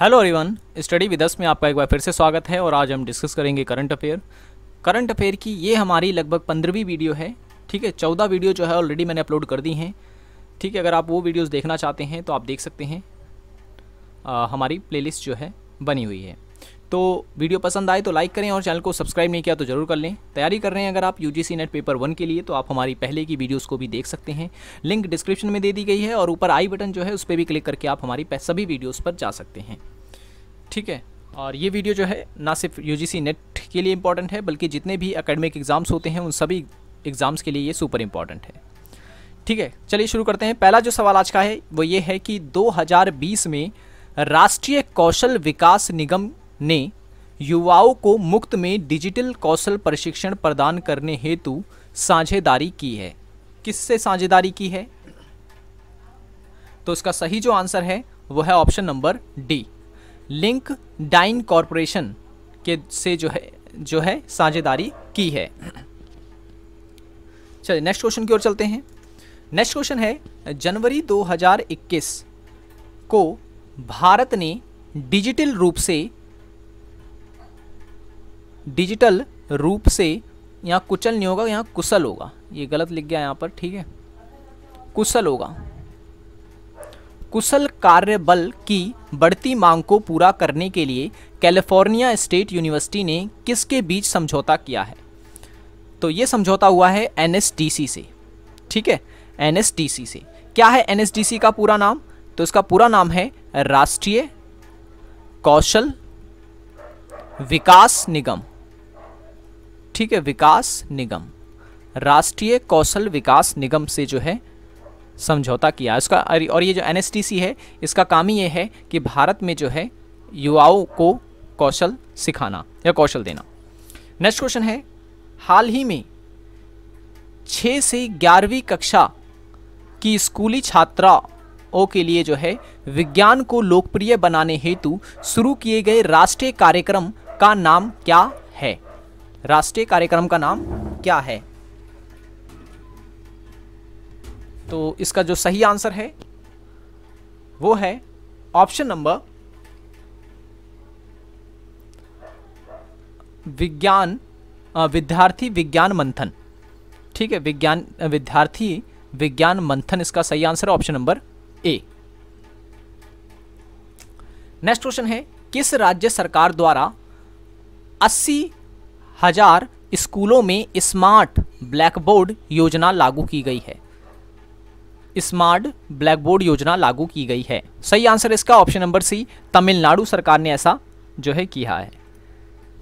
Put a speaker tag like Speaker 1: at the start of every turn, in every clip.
Speaker 1: hello everyone study with us में आपका एक बार फिर से स्वागत है और आज हम डिस्कस करेंगे करंट अफेयर करंट अफेयर की ये हमारी लगभग पंद्रहवीं वीडियो है ठीक है चौदह वीडियो जो है ऑलरेडी मैंने अपलोड कर दी हैं ठीक है अगर आप वो वीडियोस देखना चाहते हैं तो आप देख सकते हैं आ, हमारी प्लेलिस्ट जो है बनी हुई है तो वीडियो पसंद आए तो लाइक करें और चैनल को सब्सक्राइब नहीं किया तो जरूर कर लें तैयारी कर रहे हैं अगर आप U G NET paper one के लिए तो आप हमारी पहले की वीडियोज़ को भी देख सकते हैं लिंक डिस्क्रिप्शन में दे दी गई है और ऊपर आई बटन जो है उस पर भी क्लिक करके आप हमारी सभी वीडियोज़ पर जा सकते हैं ठीक है और ये वीडियो जो है ना सिर्फ यू नेट के लिए इंपॉर्टेंट है बल्कि जितने भी अकेडमिक एग्ज़ाम्स होते हैं उन सभी एग्ज़ाम्स के लिए ये सुपर इंपॉर्टेंट है ठीक है चलिए शुरू करते हैं पहला जो सवाल आज का है वो ये है कि 2020 में राष्ट्रीय कौशल विकास निगम ने युवाओं को मुफ्त में डिजिटल कौशल प्रशिक्षण प्रदान करने हेतु साझेदारी की है किससे साझेदारी की है तो इसका सही जो आंसर है वह है ऑप्शन नंबर डी लिंक डाइन कॉरपोरेशन के से जो है जो है साझेदारी की है चलिए नेक्स्ट क्वेश्चन की ओर चलते हैं नेक्स्ट क्वेश्चन है जनवरी 2021 को भारत ने डिजिटल रूप से डिजिटल रूप से यहाँ कुचल नहीं होगा यहाँ कुशल होगा ये गलत लिख गया यहाँ पर ठीक है कुशल होगा कुशल कार्य बल की बढ़ती मांग को पूरा करने के लिए कैलिफोर्निया स्टेट यूनिवर्सिटी ने किसके बीच समझौता किया है तो ये समझौता हुआ है एन से ठीक है एन से क्या है एन का पूरा नाम तो इसका पूरा नाम है राष्ट्रीय कौशल विकास निगम ठीक है विकास निगम राष्ट्रीय कौशल विकास निगम से जो है समझौता किया इसका और ये जो एन है इसका काम ही ये है कि भारत में जो है युवाओं को कौशल सिखाना या कौशल देना नेक्स्ट क्वेश्चन है हाल ही में छः से ग्यारहवीं कक्षा की स्कूली छात्राओं के लिए जो है विज्ञान को लोकप्रिय बनाने हेतु शुरू किए गए राष्ट्रीय कार्यक्रम का नाम क्या है राष्ट्रीय कार्यक्रम का नाम क्या है तो इसका जो सही आंसर है वो है ऑप्शन नंबर विज्ञान विद्यार्थी विज्ञान मंथन ठीक है विज्ञान विद्यार्थी विज्ञान मंथन इसका सही आंसर है option number A next question है किस राज्य सरकार द्वारा 80 हजार स्कूलों में स्मार्ट ब्लैकबोर्ड योजना लागू की गई है स्मार्ट ब्लैकबोर्ड योजना लागू की गई है सही आंसर इसका ऑप्शन नंबर सी तमिलनाडु सरकार ने ऐसा जो है किया है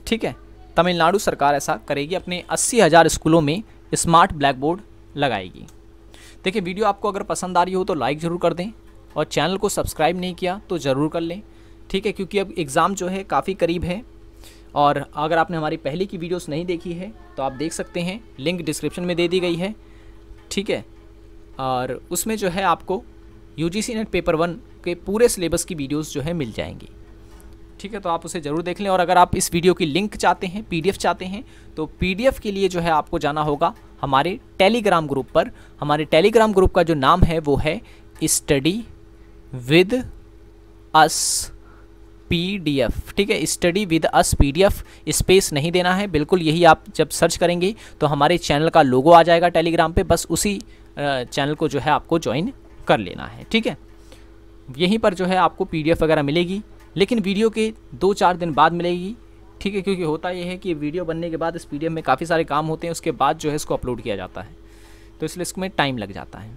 Speaker 1: ठीक है तमिलनाडु सरकार ऐसा करेगी अपने अस्सी हज़ार स्कूलों में स्मार्ट ब्लैक बोर्ड लगाएगी देखिए वीडियो आपको अगर पसंद आ रही हो तो लाइक ज़रूर कर दें और चैनल को सब्सक्राइब नहीं किया तो ज़रूर कर लें ठीक है क्योंकि अब एग्ज़ाम जो है काफ़ी करीब है और अगर आपने हमारी पहले की वीडियोस नहीं देखी है तो आप देख सकते हैं लिंक डिस्क्रिप्शन में दे दी गई है ठीक है और उसमें जो है आपको U G NET paper one के पूरे सिलेबस की वीडियोस जो है मिल जाएंगी ठीक है तो आप उसे ज़रूर देख लें और अगर आप इस वीडियो की लिंक चाहते हैं पी चाहते हैं तो पी के लिए जो है आपको जाना होगा हमारे टेलीग्राम ग्रुप पर हमारे टेलीग्राम ग्रुप का जो नाम है वो है स्टडी विद अस पीडीएफ ठीक है study with us PDF space नहीं देना है बिल्कुल यही आप जब सर्च करेंगे तो हमारे चैनल का लोगो आ जाएगा टेलीग्राम पे बस उसी चैनल को जो है आपको ज्वाइन कर लेना है ठीक है यहीं पर जो है आपको पीडीएफ वगैरह मिलेगी लेकिन वीडियो के दो चार दिन बाद मिलेगी ठीक है क्योंकि होता यह है कि वीडियो बनने के बाद इस पी में काफ़ी सारे काम होते हैं उसके बाद जो है इसको अपलोड किया जाता है तो इसलिए इसमें टाइम लग जाता है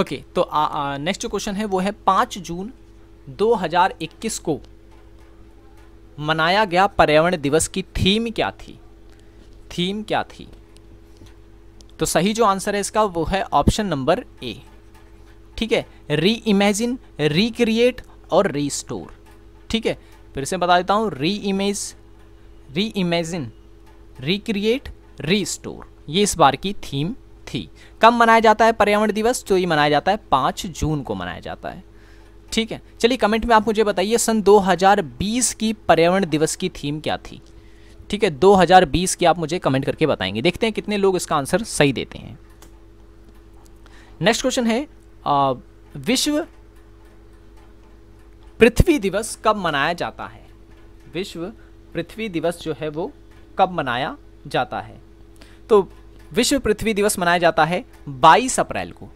Speaker 1: ओके तो नेक्स्ट जो क्वेश्चन है वो है पाँच जून 2021 को मनाया गया पर्यावरण दिवस की थीम क्या थी थीम क्या थी तो सही जो आंसर है इसका वो है ऑप्शन नंबर ए ठीक है री इमेजिन रिक्रिएट और रीस्टोर ठीक है फिर से बता देता हूँ री इमेज री इमेजिन रिक्रिएट रीस्टोर ये इस बार की थीम थी कब मनाया जाता है पर्यावरण दिवस तो ये मनाया जाता है पाँच जून को मनाया जाता है ठीक है चलिए कमेंट में आप मुझे बताइए सन 2020 की पर्यावरण दिवस की थीम क्या थी ठीक है 2020 की आप मुझे कमेंट करके बताएंगे देखते हैं कितने लोग इसका आंसर सही देते हैं नेक्स्ट क्वेश्चन है आ, विश्व पृथ्वी दिवस कब मनाया जाता है विश्व पृथ्वी दिवस जो है वो कब मनाया जाता है तो विश्व पृथ्वी दिवस मनाया जाता है 22 अप्रैल को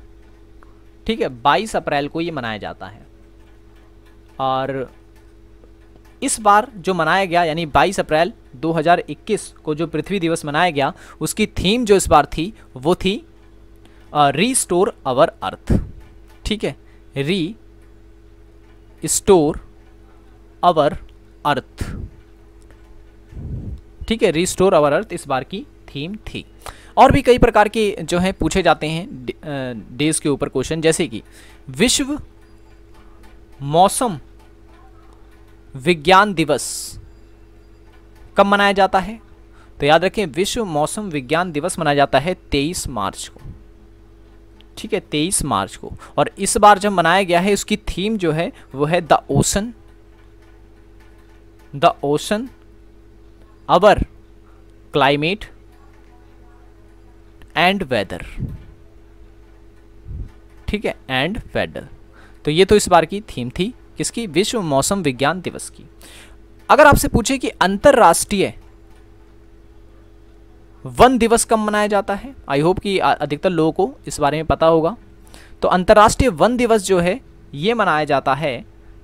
Speaker 1: ठीक है 22 अप्रैल को ये मनाया जाता है और इस बार जो मनाया गया यानी 22 अप्रैल 2021 को जो पृथ्वी दिवस मनाया गया उसकी थीम जो इस बार थी वो थी री स्टोर आवर अर्थ ठीक है री स्टोर आवर अर्थ ठीक है रीस्टोर आवर अर्थ इस बार की थीम थी और भी कई प्रकार के जो हैं पूछे जाते हैं डेज के ऊपर क्वेश्चन जैसे कि विश्व मौसम विज्ञान दिवस कब मनाया जाता है तो याद रखें विश्व मौसम विज्ञान दिवस मनाया जाता है 23 मार्च को ठीक है 23 मार्च को और इस बार जब मनाया गया है उसकी थीम जो है वो है the ocean the ocean our climate and weather ठीक है एंड वेदर तो ये तो इस बार की थीम थी किसकी विश्व मौसम विज्ञान दिवस की अगर आपसे पूछे कि अंतरराष्ट्रीय वन दिवस कब मनाया जाता है आई होप कि अधिकतर लोगों को इस बारे में पता होगा तो अंतर्राष्ट्रीय वन दिवस जो है ये मनाया जाता है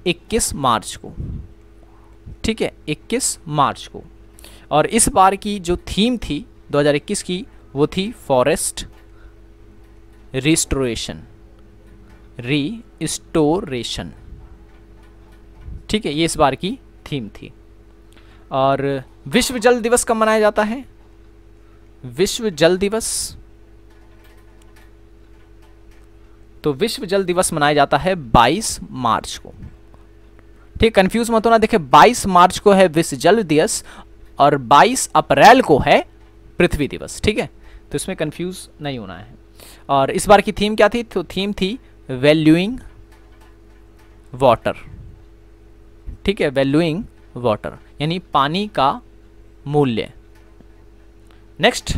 Speaker 1: 21 मार्च को ठीक है 21 मार्च को और इस बार की जो थीम थी 2021 की वो थी फॉरेस्ट रिस्टोरेशन री ठीक है ये इस बार की थीम थी और विश्व जल दिवस कब मनाया जाता है विश्व जल दिवस तो विश्व जल दिवस मनाया जाता है 22 मार्च को ठीक कंफ्यूज मत होना देखे 22 मार्च को है विश्व जल दिवस और 22 अप्रैल को है पृथ्वी दिवस ठीक है तो इसमें कंफ्यूज नहीं होना है और इस बार की थीम क्या थी तो थीम थी वैल्यूइंग वाटर ठीक है वैल्यूइंग वाटर यानी पानी का मूल्य नेक्स्ट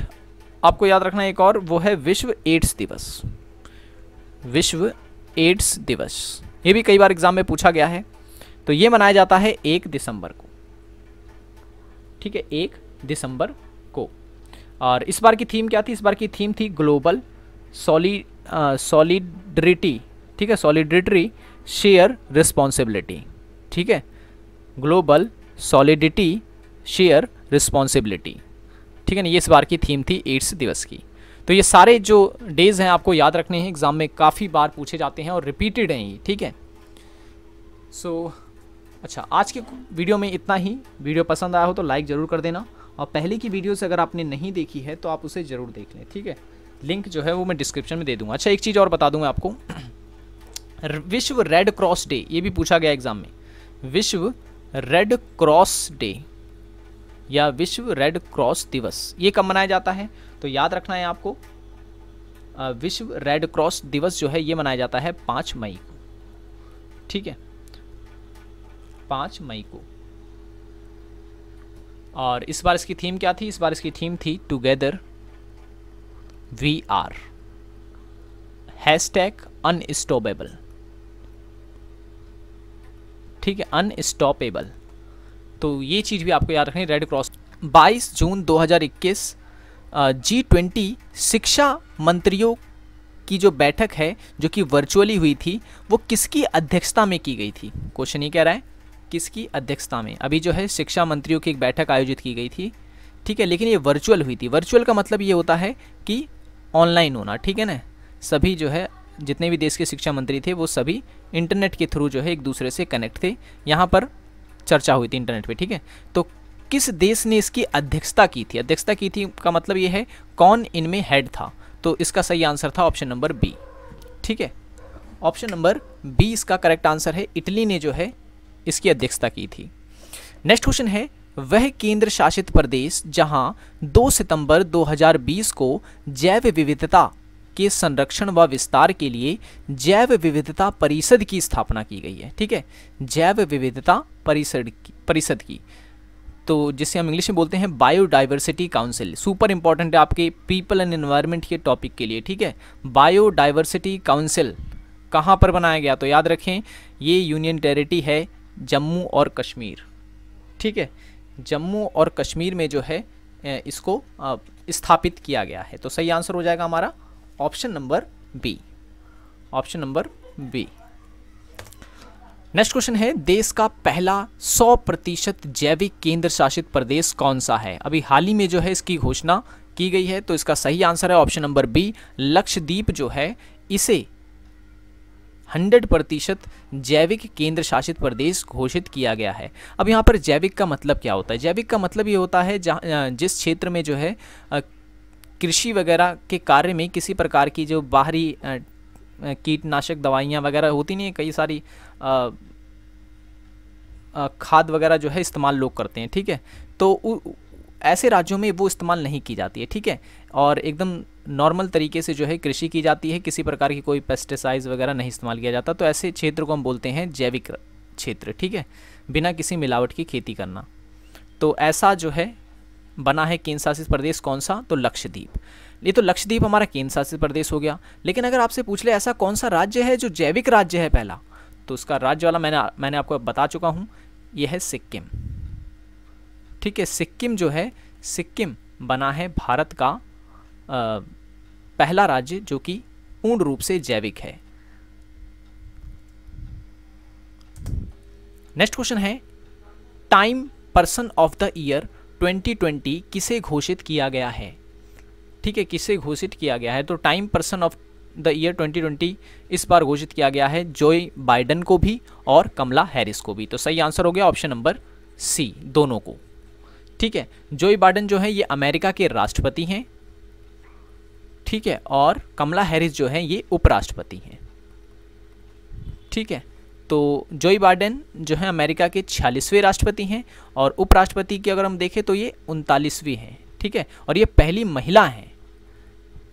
Speaker 1: आपको याद रखना एक और वो है विश्व एड्स दिवस विश्व एड्स दिवस ये भी कई बार एग्जाम में पूछा गया है तो ये मनाया जाता है एक दिसंबर को ठीक है एक दिसंबर को और इस बार की थीम क्या थी इस बार की थीम थी ग्लोबल सॉली सॉलिड्रिटी ठीक है सॉलिड्रिटरी शेयर रिस्पॉन्सिबिलिटी ठीक है ग्लोबल सॉलिडिटी शेयर रिस्पॉन्सिबिलिटी ठीक है ना ये इस बार की थीम थी एड्स दिवस की तो ये सारे जो डेज़ हैं आपको याद रखने हैं एग्ज़ाम में काफ़ी बार पूछे जाते हैं और रिपीटेड हैं ये ठीक है सो so, अच्छा आज के वीडियो में इतना ही वीडियो पसंद आया हो तो लाइक ज़रूर कर देना और पहले की वीडियोस अगर आपने नहीं देखी है तो आप उसे ज़रूर देख लें ठीक है लिंक जो है वो मैं डिस्क्रिप्शन में दे दूंगा अच्छा एक चीज़ और बता दूंगा आपको विश्व रेड क्रॉस डे ये भी पूछा गया एग्ज़ाम में विश्व रेड क्रॉस डे या विश्व रेड क्रॉस दिवस ये कब मनाया जाता है तो याद रखना है आपको विश्व रेड क्रॉस दिवस जो है ये मनाया जाता है पांच मई को ठीक है पांच मई को और इस बार इसकी थीम क्या थी इस बार इसकी थीम थी together we are hashtag unstoppable ठीक है अनस्टॉपेबल तो ये चीज़ भी आपको याद रखनी रेड क्रॉस 22 जून 2021 जी ट्वेंटी शिक्षा मंत्रियों की जो बैठक है जो कि वर्चुअली हुई थी वो किसकी अध्यक्षता में की गई थी क्वेश्चन ये कह रहा है किसकी अध्यक्षता में अभी जो है शिक्षा मंत्रियों की एक बैठक आयोजित की गई थी ठीक है लेकिन ये वर्चुअल हुई थी वर्चुअल का मतलब ये होता है कि ऑनलाइन होना ठीक है ना सभी जो है जितने भी देश के शिक्षा मंत्री थे वो सभी इंटरनेट के थ्रू जो है एक दूसरे से कनेक्ट थे यहाँ पर चर्चा हुई थी इंटरनेट पे ठीक है तो किस देश ने इसकी अध्यक्षता की थी अध्यक्षता की थी का मतलब ये है कौन इनमें हेड था तो इसका सही आंसर था ऑप्शन नंबर बी ठीक है ऑप्शन नंबर बी इसका करेक्ट आंसर है इटली ने जो है इसकी अध्यक्षता की थी नेक्स्ट क्वेश्चन है वह केंद्र शासित प्रदेश जहां 2 सितंबर 2020 को जैव विविधता के संरक्षण व विस्तार के लिए जैव विविधता परिषद की स्थापना की गई है ठीक है जैव विविधता परिषद परिषद की तो जिसे हम इंग्लिश में बोलते हैं बायोडाइवर्सिटी काउंसिल सुपर इंपॉर्टेंट है आपके पीपल एंड एनवायरमेंट के टॉपिक के लिए ठीक है बायोडाइवर्सिटी काउंसिल कहाँ पर बनाया गया तो याद रखें ये यूनियन टेरिटरी है जम्मू और कश्मीर ठीक है जम्मू और कश्मीर में जो है इसको स्थापित किया गया है तो सही आंसर हो जाएगा हमारा option number B option number B next question है देश का पहला 100 प्रतिशत जैविक केंद्र शासित प्रदेश कौन सा है अभी हाल ही में जो है इसकी घोषणा की गई है तो इसका सही आंसर है ऑप्शन नंबर बी लक्षद्वीप जो है इसे 100 प्रतिशत जैविक केंद्र शासित प्रदेश घोषित किया गया है अब यहाँ पर जैविक का मतलब क्या होता है जैविक का मतलब ये होता है जहाँ जिस क्षेत्र में जो है कृषि वगैरह के कार्य में किसी प्रकार की जो बाहरी कीटनाशक दवाइयाँ वगैरह होती नहीं कई सारी खाद वगैरह जो है इस्तेमाल लोग करते हैं ठीक है तो उ, ऐसे राज्यों में वो इस्तेमाल नहीं की जाती है ठीक है और एकदम नॉर्मल तरीके से जो है कृषि की जाती है किसी प्रकार की कोई पेस्टिसाइज वगैरह नहीं इस्तेमाल किया जाता तो ऐसे क्षेत्र को हम बोलते हैं जैविक क्षेत्र ठीक है बिना किसी मिलावट की खेती करना तो ऐसा जो है बना है केंद्र शासित प्रदेश कौन सा तो लक्षद्वीप ये तो लक्षद्वीप हमारा केंद्र शासित प्रदेश हो गया लेकिन अगर आपसे पूछ ले ऐसा कौन सा राज्य है जो जैविक राज्य है पहला तो उसका राज्य वाला मैंने मैंने आपको बता चुका हूँ यह है सिक्किम ठीक है सिक्किम जो है सिक्किम बना है भारत का आ, पहला राज्य जो कि पूर्ण रूप से जैविक है नेक्स्ट क्वेश्चन है Time person of the year 2020 किसे घोषित किया गया है ठीक है किसे घोषित किया गया है तो Time person of the year 2020 इस बार घोषित किया गया है जोई बाइडन को भी और कमला हैरिस को भी तो सही आंसर हो गया ऑप्शन नंबर सी दोनों को ठीक है जोई बाइडन जो है ये अमेरिका के राष्ट्रपति हैं ठीक है और कमला हैरिस जो है ये उपराष्ट्रपति हैं ठीक है तो जोई बाइडेन जो है अमेरिका के छियालीसवें राष्ट्रपति हैं और उपराष्ट्रपति की अगर हम देखें तो ये उनतालीसवीं हैं ठीक है और ये पहली महिला हैं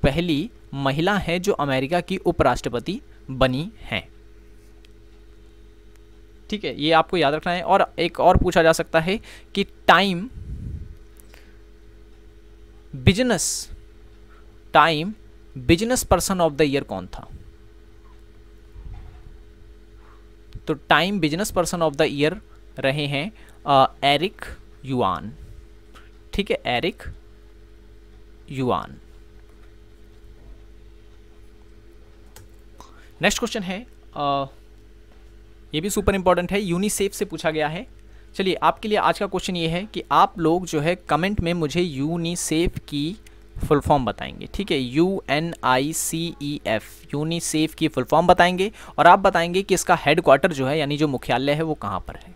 Speaker 1: पहली महिला है जो अमेरिका की उपराष्ट्रपति बनी हैं ठीक है ये आपको याद रखना है और एक और पूछा जा सकता है कि Time business Time business person of the year कौन था तो Time business person of the year रहे हैं एरिक uh, युआन ठीक है एरिक युआन नेक्स्ट क्वेश्चन है आ, uh, ये भी सुपर इंपॉर्टेंट है यूनिसेफ से पूछा गया है चलिए आपके लिए आज का क्वेश्चन ये है कि आप लोग जो है कमेंट में मुझे यूनिसेफ की फुल फॉर्म बताएंगे ठीक है U N I C E F UNICEF की फुल फॉर्म बताएंगे और आप बताएंगे कि इसका हेड क्वार्टर जो है यानी जो मुख्यालय है वो कहाँ पर है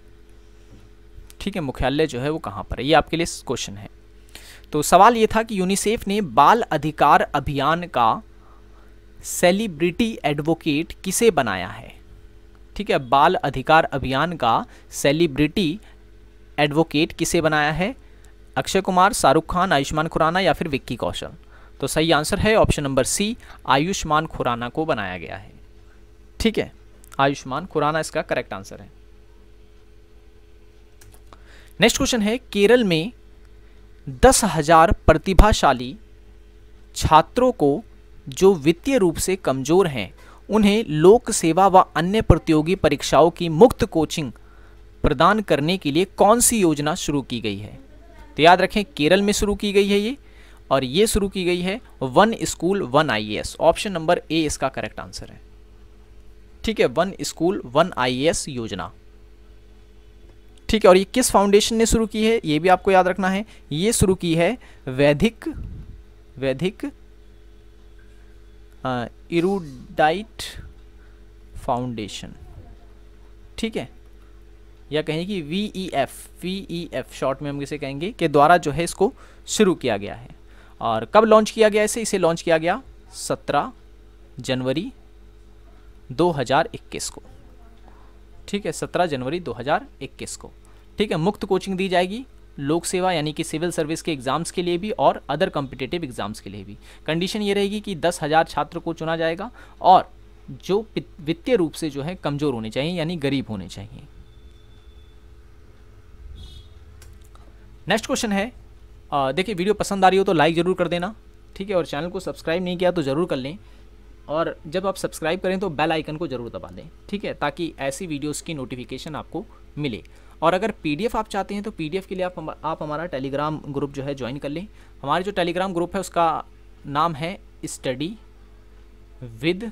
Speaker 1: ठीक है मुख्यालय जो है वो कहाँ पर है ये आपके लिए क्वेश्चन है तो सवाल ये था कि यूनिसेफ ने बाल अधिकार अभियान का सेलिब्रिटी एडवोकेट किसे बनाया है ठीक है बाल अधिकार अभियान का सेलिब्रिटी एडवोकेट किसे बनाया है अक्षय कुमार शाहरुख खान आयुष्मान खुराना या फिर विक्की कौशल तो सही आंसर है option number C Ayushmann Khurrana को बनाया गया है ठीक है आयुष्मान खुराना इसका करेक्ट आंसर है नेक्स्ट क्वेश्चन है केरल में दस हजार प्रतिभाशाली छात्रों को जो वित्तीय रूप से कमजोर हैं उन्हें लोक सेवा व अन्य प्रतियोगी परीक्षाओं की मुक्त कोचिंग प्रदान करने के लिए कौन सी योजना शुरू की गई है तो याद रखें केरल में शुरू की गई है ये और ये शुरू की गई है one school one I option number A इसका करेक्ट आंसर है ठीक है वन स्कूल वन आई योजना ठीक है और ये किस फाउंडेशन ने शुरू की है ये भी आपको याद रखना है ये शुरू की है वैधिक वैधिक इरुडाइट फाउंडेशन ठीक है या कहें कि V E F V E F short में हम इसे कहेंगे के द्वारा जो है इसको शुरू किया गया है और कब लॉन्च किया गया इसे इसे लॉन्च किया गया 17 जनवरी 2021 को ठीक है 17 जनवरी 2021 को ठीक है मुफ्त कोचिंग दी जाएगी लोक सेवा यानी कि सिविल सर्विस के एग्ज़ाम्स के लिए भी और अदर कॉम्पिटेटिव एग्ज़ाम्स के लिए भी कंडीशन ये रहेगी कि दस हज़ार छात्र को चुना जाएगा और जो वित्तीय रूप से जो है कमज़ोर होने चाहिए यानी गरीब होने चाहिए नेक्स्ट क्वेश्चन है देखिए वीडियो पसंद आ रही हो तो लाइक ज़रूर कर देना ठीक है और चैनल को सब्सक्राइब नहीं किया तो ज़रूर कर लें और जब आप सब्सक्राइब करें तो बेल आइकन को ज़रूर दबा दें ठीक है ताकि ऐसी वीडियोज़ की नोटिफिकेशन आपको मिले और अगर पीडीएफ आप चाहते हैं तो पीडीएफ के लिए आप आप हमारा टेलीग्राम ग्रुप जो है ज्वाइन कर लें हमारे जो टेलीग्राम ग्रुप है उसका नाम है स्टडी विद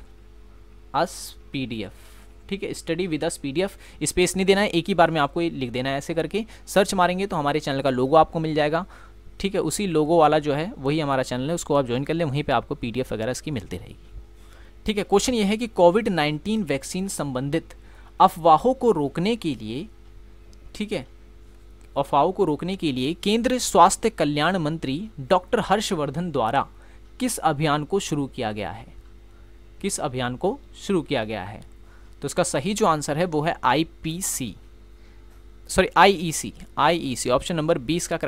Speaker 1: अस पीडीएफ ठीक है study with us F space नहीं देना है एक ही बार में आपको लिख देना है ऐसे करके सर्च मारेंगे तो हमारे चैनल का लोगो आपको मिल जाएगा ठीक है उसी लोगो वाला जो है वही हमारा चैनल है उसको आप ज्वाइन कर लें वहीं पर आपको पी वगैरह इसकी मिलती रहेगी ठीक है क्वेश्चन ये है कि कोविड नाइन्टीन वैक्सीन संबंधित अफवाहों को रोकने के लिए ठीक है अफवाहों को रोकने के लिए केंद्र स्वास्थ्य कल्याण मंत्री डॉक्टर हर्षवर्धन द्वारा किस अभियान को शुरू किया गया है किस अभियान को शुरू किया गया है तो इसका सही जो आंसर है वो है I P C sorry I E C I E C option number बीस का करेक्ट